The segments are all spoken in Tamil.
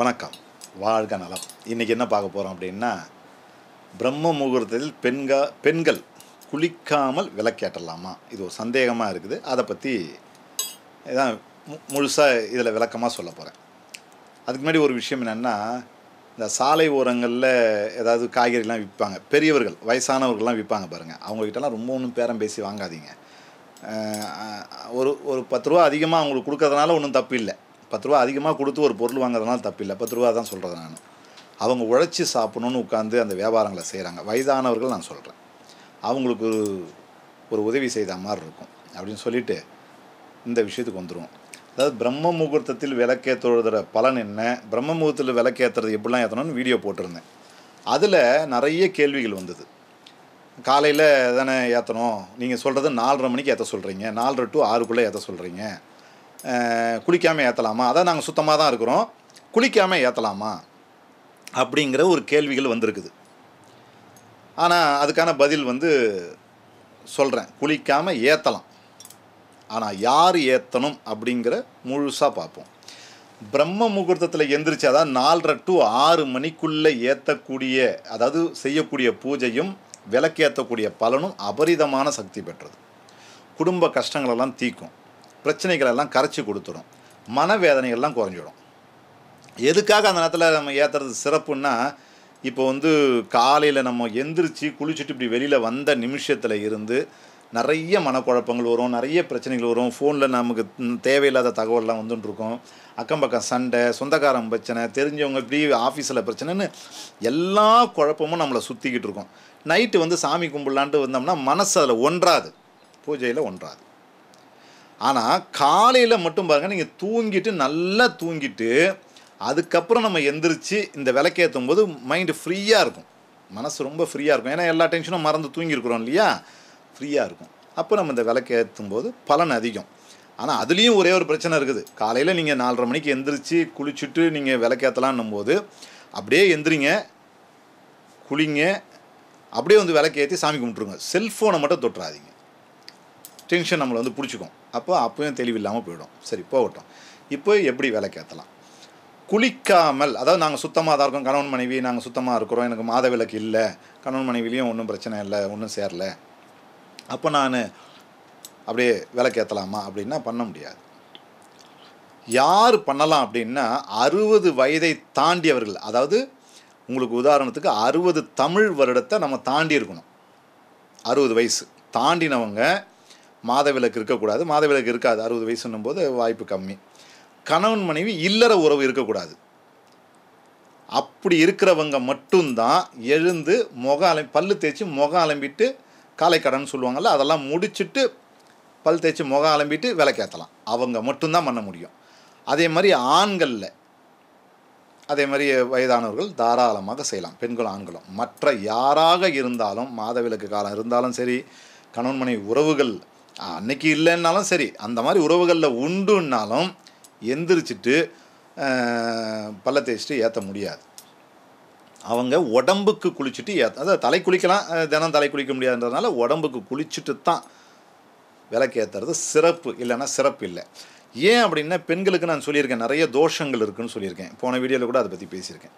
வணக்கம் வாழ்க நலம் இன்றைக்கி என்ன பார்க்க போகிறோம் அப்படின்னா பிரம்ம முகூர்த்தத்தில் பெண்க பெண்கள் குளிக்காமல் விளக்கேற்றலாமா இது ஒரு சந்தேகமாக இருக்குது அதை பற்றி இதான் முழுசாக இதில் விளக்கமாக சொல்ல போகிறேன் அதுக்கு முன்னாடி ஒரு விஷயம் என்னென்னா இந்த சாலை ஓரங்களில் ஏதாவது காய்கறிலாம் விற்பாங்க பெரியவர்கள் வயசானவர்கள்லாம் விற்பாங்க பாருங்கள் அவங்கக்கிட்டலாம் ரொம்ப ஒன்றும் பேரம் பேசி வாங்காதீங்க ஒரு ஒரு பத்து ரூபா அதிகமாக அவங்களுக்கு கொடுக்கறதுனால ஒன்றும் தப்பு இல்லை பத்து ரூபா அதிகமாக கொடுத்து ஒரு பொருள் வாங்குறதுனால தப்பில்லை பத்து ரூபா தான் சொல்கிறது நான் அவங்க உழைச்சி சாப்பிடணுன்னு உட்காந்து அந்த வியாபாரங்களை செய்கிறாங்க வயதானவர்கள் நான் சொல்கிறேன் அவங்களுக்கு ஒரு ஒரு உதவி செய்த மாதிரி இருக்கும் அப்படின்னு சொல்லிவிட்டு இந்த விஷயத்துக்கு வந்துடுவோம் அதாவது பிரம்ம முகூர்த்தத்தில் விளக்கேற்றுறதுற பலன் என்ன பிரம்ம முகூர்த்தத்தில் விளக்கேற்றுறது எப்படிலாம் ஏற்றணும்னு வீடியோ போட்டிருந்தேன் அதில் நிறைய கேள்விகள் வந்தது காலையில் தானே ஏற்றணும் நீங்கள் சொல்கிறது நாலரை மணிக்கு ஏற்ற சொல்கிறீங்க நாலரை டு ஆறுக்குள்ளே ஏற்ற சொல்கிறீங்க குளிக்காமல் ஏற்றலாமா அதான் நாங்கள் சுத்தமாக தான் இருக்கிறோம் குளிக்காமல் ஏற்றலாமா அப்படிங்கிற ஒரு கேள்விகள் வந்திருக்குது ஆனால் அதுக்கான பதில் வந்து சொல்கிறேன் குளிக்காமல் ஏற்றலாம் ஆனால் யார் ஏற்றணும் அப்படிங்கிற முழுசாக பார்ப்போம் பிரம்ம முகூர்த்தத்தில் எந்திரிச்சு அதாவது நாலரை டு ஆறு மணிக்குள்ளே ஏற்றக்கூடிய அதாவது செய்யக்கூடிய பூஜையும் விளக்கேற்றக்கூடிய பலனும் அபரிதமான சக்தி பெற்றது குடும்ப கஷ்டங்களெல்லாம் தீக்கும் பிரச்சனைகள் எல்லாம் கரைச்சி கொடுத்துடும் மனவேதனைகள்லாம் குறைஞ்சிடும் எதுக்காக அந்த நேரத்தில் நம்ம ஏற்றுறது சிறப்புன்னா இப்போ வந்து காலையில் நம்ம எந்திரிச்சு குளிச்சுட்டு இப்படி வெளியில் வந்த நிமிஷத்தில் இருந்து நிறைய மனக்குழப்பங்கள் வரும் நிறைய பிரச்சனைகள் வரும் ஃபோனில் நமக்கு தேவையில்லாத தகவல்லாம் வந்துட்டுருக்கோம் அக்கம் பக்கம் சண்டை சொந்தக்காரன் பிரச்சனை தெரிஞ்சவங்க இப்படி ஆஃபீஸில் பிரச்சனைன்னு எல்லா குழப்பமும் நம்மளை சுற்றிக்கிட்டு இருக்கோம் நைட்டு வந்து சாமி கும்பிடலான்ட்டு வந்தோம்னா மனசு அதில் ஒன்றாது பூஜையில் ஒன்றாது ஆனால் காலையில் மட்டும் பாருங்கள் நீங்கள் தூங்கிட்டு நல்லா தூங்கிட்டு அதுக்கப்புறம் நம்ம எந்திரிச்சு இந்த விளக்கேற்றும் போது மைண்டு ஃப்ரீயாக இருக்கும் மனசு ரொம்ப ஃப்ரீயாக இருக்கும் ஏன்னா எல்லா டென்ஷனும் மறந்து தூங்கியிருக்கிறோம் இல்லையா ஃப்ரீயாக இருக்கும் அப்போ நம்ம இந்த விளக்கேற்றும் போது பலன் அதிகம் ஆனால் அதுலேயும் ஒரே ஒரு பிரச்சனை இருக்குது காலையில் நீங்கள் நாலரை மணிக்கு எந்திரிச்சு குளிச்சுட்டு நீங்கள் விளக்கேற்றலான்னும் போது அப்படியே எந்திரிங்க குளிங்க அப்படியே வந்து விளக்கேற்றி சாமி கும்பிட்ருங்க செல்ஃபோனை மட்டும் தொட்டுறாதீங்க டென்ஷன் நம்மளை வந்து பிடிச்சிக்கும் அப்போ அப்போயும் தெளிவில்லாமல் போயிடும் சரி போகட்டும் இப்போ எப்படி விளக்கேற்றலாம் குளிக்காமல் அதாவது நாங்கள் சுத்தமாக தான் இருக்கோம் கணவன் மனைவி நாங்கள் சுத்தமாக இருக்கிறோம் எனக்கு மாத விளக்கு இல்லை கணவன் மனைவிலையும் ஒன்றும் பிரச்சனை இல்லை ஒன்றும் சேரல அப்போ நான் அப்படியே விளக்கேற்றலாமா அப்படின்னா பண்ண முடியாது யார் பண்ணலாம் அப்படின்னா அறுபது வயதை தாண்டியவர்கள் அதாவது உங்களுக்கு உதாரணத்துக்கு அறுபது தமிழ் வருடத்தை நம்ம தாண்டி இருக்கணும் அறுபது வயசு தாண்டினவங்க மாதவிலக்கு இருக்கக்கூடாது மாதவிலக்கு இருக்காது அறுபது வயசுன்னும் போது வாய்ப்பு கம்மி கணவன் மனைவி இல்லற உறவு இருக்கக்கூடாது அப்படி இருக்கிறவங்க மட்டும்தான் எழுந்து முக அலம் பல்லு தேய்ச்சி முக அலம்பிட்டு காலை கடன் சொல்லுவாங்கள்ல அதெல்லாம் முடிச்சுட்டு பல் தேய்ச்சி முக அலம்பிட்டு விளக்கேற்றலாம் அவங்க மட்டும்தான் பண்ண முடியும் அதே மாதிரி ஆண்களில் அதே மாதிரி வயதானவர்கள் தாராளமாக செய்யலாம் பெண்களும் ஆண்களும் மற்ற யாராக இருந்தாலும் மாதவிலக்கு காலம் இருந்தாலும் சரி கணவன் மனைவி உறவுகள் அன்னைக்கு இல்லைன்னாலும் சரி அந்த மாதிரி உறவுகளில் உண்டுன்னாலும் எந்திரிச்சிட்டு பல்ல தேய்ச்சிட்டு ஏற்ற முடியாது அவங்க உடம்புக்கு குளிச்சுட்டு ஏற்ற அதாவது தலை குளிக்கலாம் தினம் தலை குளிக்க முடியாதுன்றதுனால உடம்புக்கு குளிச்சுட்டு தான் விளக்கு ஏற்றுறது சிறப்பு இல்லைன்னா சிறப்பு இல்லை ஏன் அப்படின்னா பெண்களுக்கு நான் சொல்லியிருக்கேன் நிறைய தோஷங்கள் இருக்குதுன்னு சொல்லியிருக்கேன் போன வீடியோவில் கூட அதை பற்றி பேசியிருக்கேன்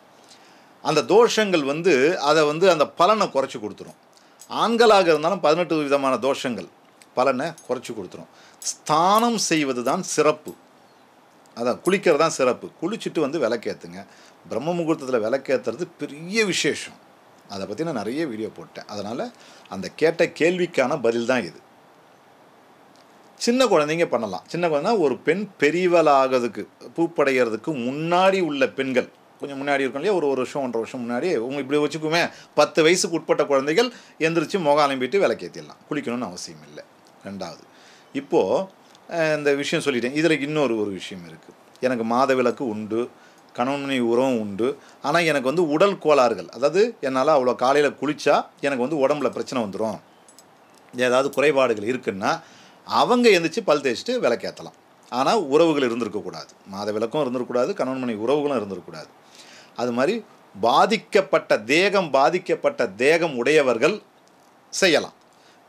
அந்த தோஷங்கள் வந்து அதை வந்து அந்த பலனை குறைச்சி கொடுத்துரும் ஆண்களாக இருந்தாலும் பதினெட்டு விதமான தோஷங்கள் பலனை குறைச்சி கொடுத்துரும் ஸ்தானம் செய்வது தான் சிறப்பு அதான் குளிக்கிறது தான் சிறப்பு குளிச்சுட்டு வந்து விளக்கேற்றுங்க பிரம்ம முகூர்த்தத்தில் விளக்கேற்றுறது பெரிய விசேஷம் அதை பற்றி நான் நிறைய வீடியோ போட்டேன் அதனால் அந்த கேட்ட கேள்விக்கான பதில் தான் இது சின்ன குழந்தைங்க பண்ணலாம் சின்ன குழந்தை ஒரு பெண் பெரியவளாகிறதுக்கு பூப்படைகிறதுக்கு முன்னாடி உள்ள பெண்கள் கொஞ்சம் முன்னாடி இருக்கும் இல்லையா ஒரு ஒரு வருஷம் ஒன்றரை வருஷம் முன்னாடி உங்கள் இப்படி வச்சுக்குமே பத்து வயசுக்கு உட்பட்ட குழந்தைகள் எந்திரிச்சு முகம் அலம்பிட்டு விளக்கேற்றிடலாம் குளிக்கணும்னு அவசியம் இல்லை ரெண்டாவது இப்போது இந்த விஷயம் சொல்லிட்டேன் இதில் இன்னொரு ஒரு விஷயம் இருக்குது எனக்கு விளக்கு உண்டு கணவனை உறவும் உண்டு ஆனால் எனக்கு வந்து உடல் கோளாறுகள் அதாவது என்னால் அவ்வளோ காலையில் குளித்தா எனக்கு வந்து உடம்புல பிரச்சனை வந்துடும் ஏதாவது குறைபாடுகள் இருக்குன்னா அவங்க எந்திரிச்சு பல் தேய்ச்சிட்டு விளக்கேற்றலாம் ஆனால் உறவுகள் இருந்திருக்கக்கூடாது மாத விளக்கும் இருந்திருக்கக்கூடாது கணவன் உறவுகளும் இருந்திருக்கக்கூடாது அது மாதிரி பாதிக்கப்பட்ட தேகம் பாதிக்கப்பட்ட தேகம் உடையவர்கள் செய்யலாம்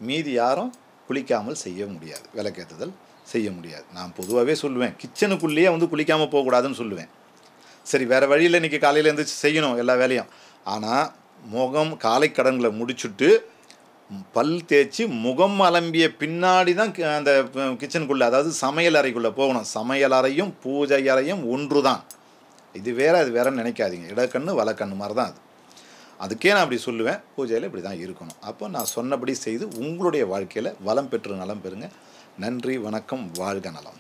மீதி யாரும் குளிக்காமல் செய்ய முடியாது விளக்கேற்றுதல் செய்ய முடியாது நான் பொதுவாகவே சொல்லுவேன் கிச்சனுக்குள்ளேயே வந்து குளிக்காமல் போகக்கூடாதுன்னு சொல்லுவேன் சரி வேறு வழியில் இன்றைக்கி காலையில் எழுந்திரிச்சு செய்யணும் எல்லா வேலையும் ஆனால் முகம் காலை கடன்களை முடிச்சுட்டு பல் தேய்ச்சி முகம் அலம்பிய பின்னாடி தான் அந்த கிச்சனுக்குள்ளே அதாவது சமையல் அறைக்குள்ளே போகணும் சமையல் அறையும் பூஜை அறையும் ஒன்று தான் இது வேறு அது வேற நினைக்காதீங்க இடக்கண்ணு வலக்கண்ணு மாதிரி தான் அது அதுக்கே நான் அப்படி சொல்லுவேன் பூஜையில் இப்படி தான் இருக்கணும் அப்போ நான் சொன்னபடி செய்து உங்களுடைய வாழ்க்கையில் வளம் பெற்று நலம் பெறுங்க நன்றி வணக்கம் வாழ்க நலம்